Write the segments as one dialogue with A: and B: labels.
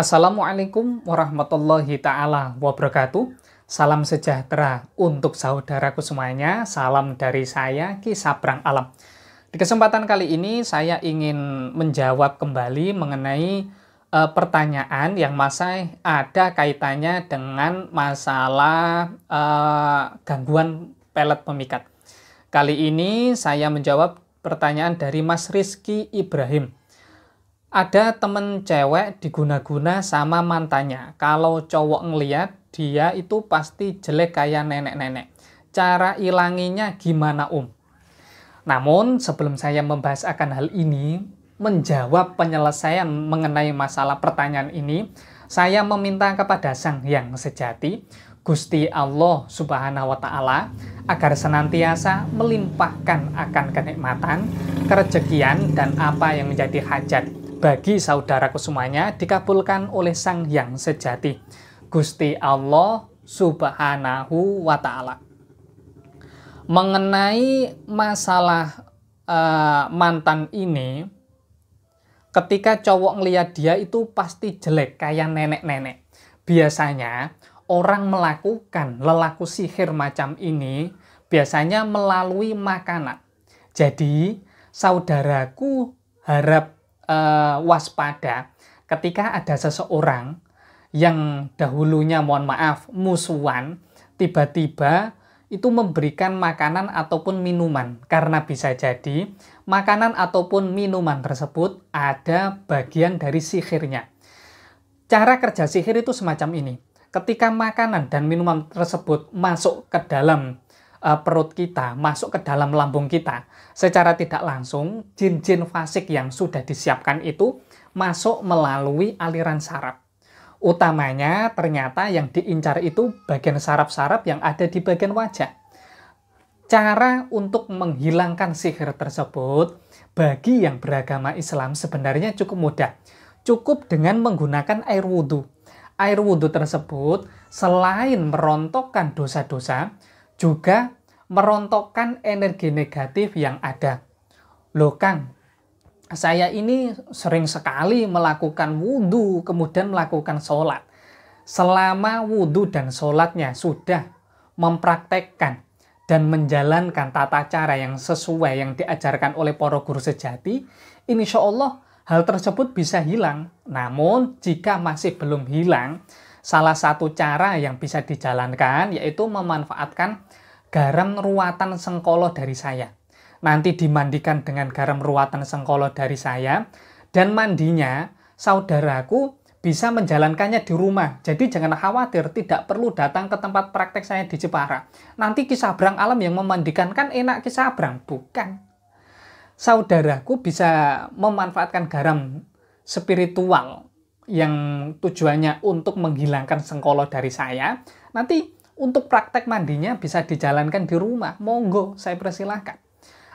A: Assalamualaikum warahmatullahi taala wabarakatuh. Salam sejahtera untuk saudaraku semuanya. Salam dari saya Ki Sabrang Alam. Di kesempatan kali ini saya ingin menjawab kembali mengenai uh, pertanyaan yang masih ada kaitannya dengan masalah uh, gangguan pelet pemikat. Kali ini saya menjawab pertanyaan dari Mas Rizky Ibrahim ada temen cewek diguna-guna sama mantannya. Kalau cowok ngeliat, dia itu pasti jelek kayak nenek-nenek. Cara ilanginya gimana Om? Um? Namun sebelum saya membahas akan hal ini, menjawab penyelesaian mengenai masalah pertanyaan ini, saya meminta kepada Sang Yang Sejati, Gusti Allah Subhanahu wa taala agar senantiasa melimpahkan akan kenikmatan, kerejekian dan apa yang menjadi hajat bagi saudaraku semuanya dikabulkan oleh Sang Yang Sejati, Gusti Allah Subhanahu wa Ta'ala. Mengenai masalah uh, mantan ini, ketika cowok ngeliat dia itu pasti jelek, kayak nenek-nenek. Biasanya orang melakukan lelaku sihir macam ini biasanya melalui makanan. Jadi, saudaraku harap uh, waspada ketika ada seseorang yang dahulunya mohon maaf musuhan tiba-tiba itu memberikan makanan ataupun minuman karena bisa jadi makanan ataupun minuman tersebut ada bagian dari sihirnya. Cara kerja sihir itu semacam ini. Ketika makanan dan minuman tersebut masuk ke dalam uh, perut kita, masuk ke dalam lambung kita. Secara tidak langsung, jin-jin fasik yang sudah disiapkan itu masuk melalui aliran saraf. Utamanya ternyata yang diincar itu bagian saraf-saraf yang ada di bagian wajah. Cara untuk menghilangkan sihir tersebut bagi yang beragama Islam sebenarnya cukup mudah. Cukup dengan menggunakan air wudhu. Air wudhu tersebut selain merontokkan dosa-dosa, juga merontokkan energi negatif yang ada. Loh Kang, saya ini sering sekali melakukan wudhu, kemudian melakukan sholat. Selama wudhu dan sholatnya sudah mempraktekkan dan menjalankan tata cara yang sesuai yang diajarkan oleh para guru sejati, insya Allah hal tersebut bisa hilang. Namun, jika masih belum hilang, Salah satu cara yang bisa dijalankan yaitu memanfaatkan garam ruatan sengkolo dari saya. Nanti dimandikan dengan garam ruatan sengkolo dari saya dan mandinya saudaraku bisa menjalankannya di rumah. Jadi jangan khawatir, tidak perlu datang ke tempat praktek saya di Jepara. Nanti kisah kisabrang alam yang memandikan kan enak kisah kisabrang, bukan. Saudaraku bisa memanfaatkan garam spiritual yang tujuannya untuk menghilangkan sengkolo dari saya, nanti untuk praktek mandinya bisa dijalankan di rumah. Monggo, saya persilahkan.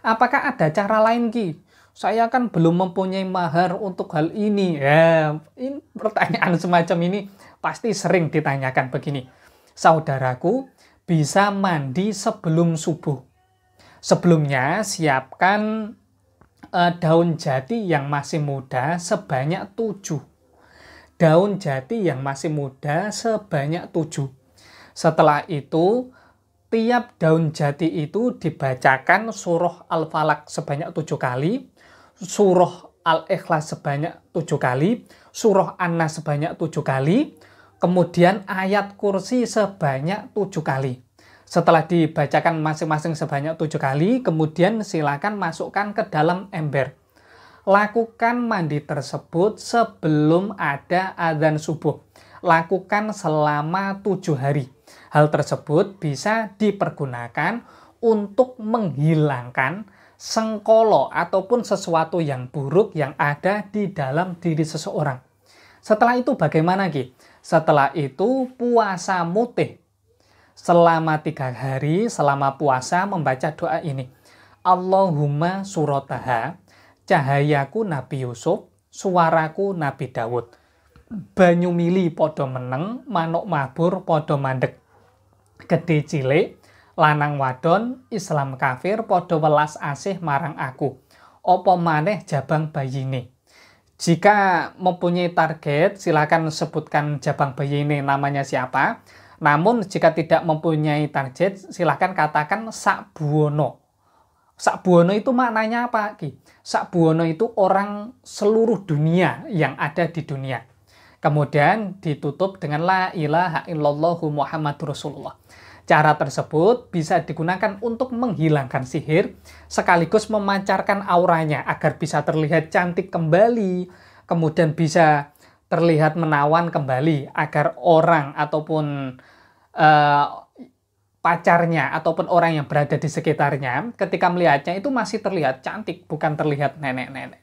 A: Apakah ada cara lain Ki? Saya kan belum mempunyai mahar untuk hal ini. Ya, ini pertanyaan semacam ini pasti sering ditanyakan begini. Saudaraku, bisa mandi sebelum subuh. Sebelumnya siapkan eh, daun jati yang masih muda sebanyak tujuh daun jati yang masih muda sebanyak tujuh. Setelah itu, tiap daun jati itu dibacakan surah Al-Falak sebanyak tujuh kali, surah Al-Ikhlas sebanyak tujuh kali, surah an sebanyak tujuh kali, kemudian ayat kursi sebanyak tujuh kali. Setelah dibacakan masing-masing sebanyak tujuh kali, kemudian silakan masukkan ke dalam ember. Lakukan mandi tersebut sebelum ada azan subuh. Lakukan selama tujuh hari. Hal tersebut bisa dipergunakan untuk menghilangkan sengkolo ataupun sesuatu yang buruk yang ada di dalam diri seseorang. Setelah itu bagaimana Ki? Setelah itu puasa mutih. Selama tiga hari, selama puasa membaca doa ini. Allahumma surataha cahayaku Nabi Yusuf, suaraku Nabi Dawud. Banyumili podo meneng, manuk mabur podo mandek. Gede cilik, lanang wadon, Islam kafir podo welas asih marang aku. Opo maneh jabang bayi ini. Jika mempunyai target, silakan sebutkan jabang bayi ini namanya siapa. Namun jika tidak mempunyai target, silakan katakan sakbuwono. Sakbuwono itu maknanya apa Ki? Sakbuwono itu orang seluruh dunia yang ada di dunia. Kemudian ditutup dengan la ilaha illallahu Muhammad Rasulullah. Cara tersebut bisa digunakan untuk menghilangkan sihir sekaligus memancarkan auranya agar bisa terlihat cantik kembali, kemudian bisa terlihat menawan kembali agar orang ataupun uh, pacarnya ataupun orang yang berada di sekitarnya ketika melihatnya itu masih terlihat cantik, bukan terlihat nenek-nenek.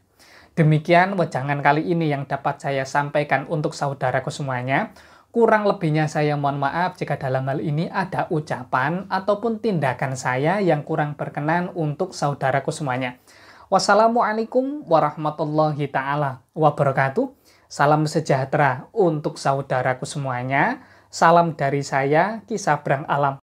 A: Demikian wejangan kali ini yang dapat saya sampaikan untuk saudaraku semuanya. Kurang lebihnya saya mohon maaf jika dalam hal ini ada ucapan ataupun tindakan saya yang kurang berkenan untuk saudaraku semuanya. Wassalamualaikum warahmatullahi taala wabarakatuh. Salam sejahtera untuk saudaraku semuanya. Salam dari saya, Kisah Brang Alam.